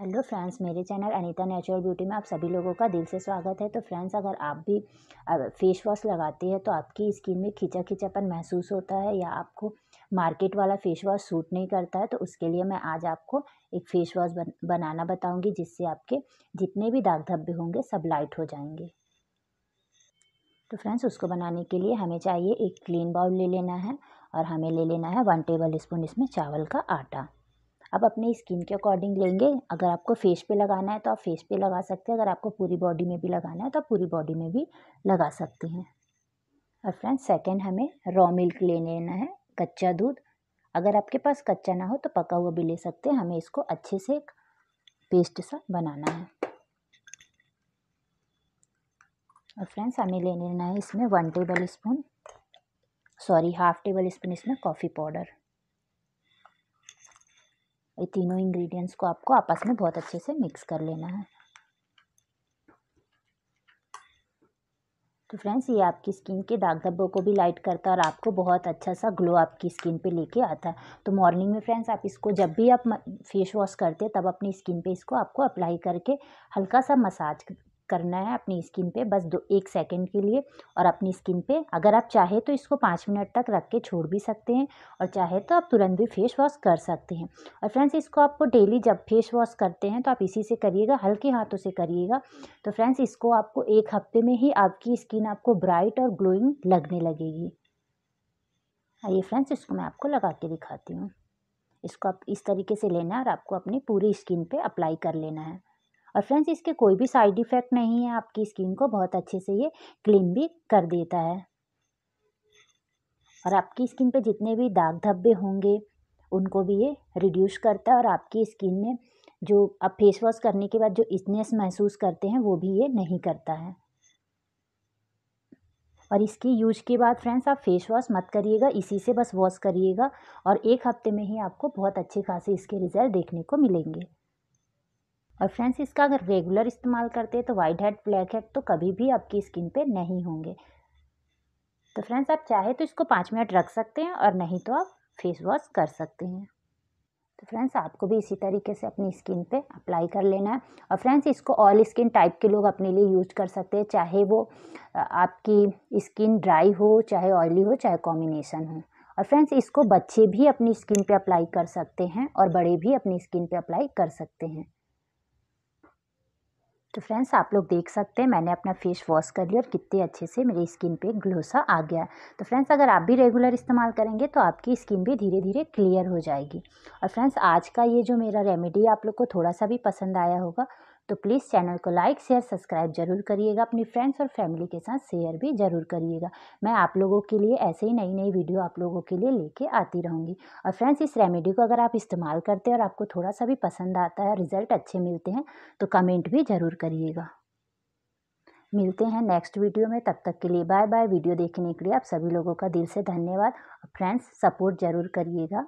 hello friends मेरे channel Anita natural beauty में आप सभी लोगों का दिल से स्वागत है तो फ्रेंड्स अगर आप भी फेस वॉश लगाती है तो आपकी स्किन में खींचा खींचापन महसूस होता है या आपको मार्केट वाला फेस वॉश सूट नहीं करता है तो उसके लिए मैं आज आपको एक फेस वॉश बन, बनाना बताऊँगी जिससे आपके जितने भी दाग धब्बे होंगे सब लाइट हो जाएंगे तो फ्रेंड्स उसको बनाने के लिए हमें चाहिए एक क्लीन बाउल ले लेना है और हमें ले लेना है वन टेबल स्पून इसमें चावल का आटा आप अपने स्किन के अकॉर्डिंग लेंगे अगर आपको फेस पे लगाना है तो आप फेस पे लगा सकते हैं अगर आपको पूरी बॉडी में भी लगाना है तो आप पूरी बॉडी में भी लगा सकते हैं और फ्रेंड्स सेकेंड हमें रॉ मिल्क ले लेना है कच्चा दूध अगर आपके पास कच्चा ना हो तो पका हुआ भी ले सकते हैं हमें इसको अच्छे से एक पेस्ट सा बनाना है और फ्रेंड्स हमें ले लेना है इसमें one tablespoon sorry half tablespoon इसमें कॉफ़ी पाउडर ये तीनों इंग्रेडिएंट्स को आपको आपस में बहुत अच्छे से मिक्स कर लेना है तो फ्रेंड्स ये आपकी स्किन के दाग धब्बों को भी लाइट करता है और आपको बहुत अच्छा सा ग्लो आपकी स्किन पे लेके आता है तो मॉर्निंग में फ्रेंड्स आप इसको जब भी आप फेस वॉश करते हैं तब अपनी स्किन पे इसको आपको अप्लाई करके हल्का सा मसाज करना है अपनी स्किन पे बस दो एक सेकेंड के लिए और अपनी स्किन पे अगर आप चाहे तो इसको पाँच मिनट तक रख के छोड़ भी सकते हैं और चाहे तो आप तुरंत भी फेस वॉश कर सकते हैं और फ्रेंड्स इसको आपको डेली जब फेस वॉश करते हैं तो आप इसी से करिएगा हल्के हाथों से करिएगा तो फ्रेंड्स इसको आपको एक हफ्ते में ही आपकी स्किन आपको ब्राइट और ग्लोइंग लगने लगेगी आइए फ्रेंड्स इसको मैं आपको लगा के दिखाती हूँ इसको आप इस तरीके से लेना है और आपको अपनी पूरी स्किन पे अप्लाई कर लेना है और फ्रेंड्स इसके कोई भी साइड इफ़ेक्ट नहीं है आपकी स्किन को बहुत अच्छे से ये क्लीन भी कर देता है और आपकी स्किन पे जितने भी दाग धब्बे होंगे उनको भी ये रिड्यूस करता है और आपकी स्किन में जो आप फेस वॉश करने के बाद जो इजनेस महसूस करते हैं वो भी ये नहीं करता है और इसकी यूज के बाद फ्रेंड्स आप फेस वॉश मत करिएगा इसी से बस वॉश करिएगा और एक हफ्ते में ही आपको बहुत अच्छे खासे इसके रिज़ल्ट देखने को मिलेंगे और फ्रेंड्स इसका अगर रेगुलर इस्तेमाल करते हैं तो वाइट हेड ब्लैक हेड तो कभी भी आपकी स्किन पे नहीं होंगे तो फ्रेंड्स आप चाहे तो इसको पाँच मिनट रख सकते हैं और नहीं तो आप फेस वॉश कर सकते हैं तो फ्रेंड्स आपको भी इसी तरीके से अपनी स्किन पे अप्लाई कर लेना है और फ्रेंड्स इसको ऑल स्किन टाइप के लोग अपने लिए यूज कर सकते हैं चाहे वो आपकी स्किन ड्राई हो चाहे ऑयली हो चाहे कॉम्बिनेशन हो और फ्रेंड्स इसको बच्चे भी अपनी स्किन पे अप्लाई कर सकते हैं और बड़े भी अपनी स्किन पे अप्लाई कर सकते हैं तो फ्रेंड्स आप लोग देख सकते हैं मैंने अपना फेस वॉश कर लिया और कितने अच्छे से मेरे स्किन पे ग्लोसा आ गया तो फ्रेंड्स अगर आप भी रेगुलर इस्तेमाल करेंगे तो आपकी स्किन भी धीरे धीरे क्लियर हो जाएगी और फ्रेंड्स आज का ये जो मेरा रेमेडी आप लोग को थोड़ा सा भी पसंद आया होगा तो प्लीज़ चैनल को लाइक शेयर सब्सक्राइब जरूर करिएगा अपनी फ्रेंड्स और फैमिली के साथ शेयर भी जरूर करिएगा मैं आप लोगों के लिए ऐसे ही नई नई वीडियो आप लोगों के लिए लेके आती रहूँगी और फ्रेंड्स इस रेमेडी को अगर आप इस्तेमाल करते हैं और आपको थोड़ा सा भी पसंद आता है रिज़ल्ट अच्छे मिलते हैं तो कमेंट भी ज़रूर करिएगा मिलते हैं नेक्स्ट वीडियो में तब तक के लिए बाय बाय वीडियो देखने के लिए आप सभी लोगों का दिल से धन्यवाद फ्रेंड्स सपोर्ट ज़रूर करिएगा